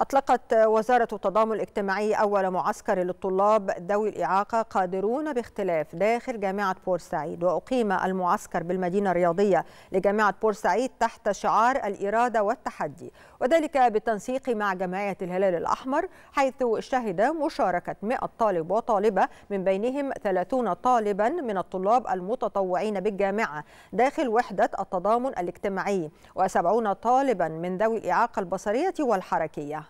أطلقت وزارة التضامن الاجتماعي أول معسكر للطلاب ذوي الإعاقة قادرون باختلاف داخل جامعة بورسعيد وأقيم المعسكر بالمدينة الرياضية لجامعة بورسعيد تحت شعار الإرادة والتحدي وذلك بالتنسيق مع جمعية الهلال الأحمر حيث شهد مشاركة 100 طالب وطالبة من بينهم 30 طالبا من الطلاب المتطوعين بالجامعة داخل وحدة التضامن الاجتماعي و70 طالبا من ذوي الإعاقة البصرية والحركية